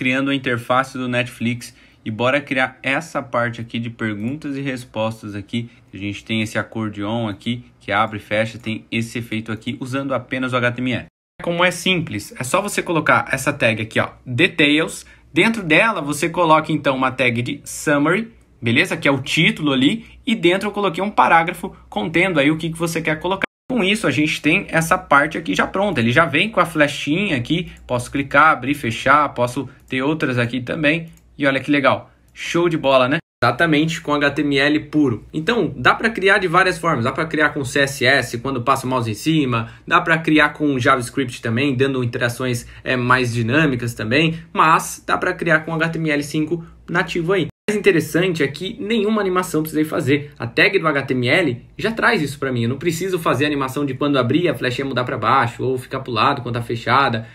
criando a interface do Netflix e bora criar essa parte aqui de perguntas e respostas aqui. A gente tem esse acordeon aqui que abre e fecha, tem esse efeito aqui usando apenas o HTML. Como é simples, é só você colocar essa tag aqui, ó, details. Dentro dela você coloca então uma tag de summary, beleza? Que é o título ali, e dentro eu coloquei um parágrafo contendo aí o que, que você quer colocar. Com isso, a gente tem essa parte aqui já pronta. Ele já vem com a flechinha aqui. Posso clicar, abrir, fechar. Posso ter outras aqui também. E olha que legal. Show de bola, né? Exatamente, com HTML puro. Então, dá para criar de várias formas. Dá para criar com CSS, quando passa o mouse em cima. Dá para criar com JavaScript também, dando interações é, mais dinâmicas também. Mas dá para criar com HTML5 nativo aí mais interessante é que nenhuma animação precisei fazer. A tag do HTML já traz isso para mim. Eu não preciso fazer animação de quando abrir a flechinha mudar para baixo ou ficar pro lado quando tá fechada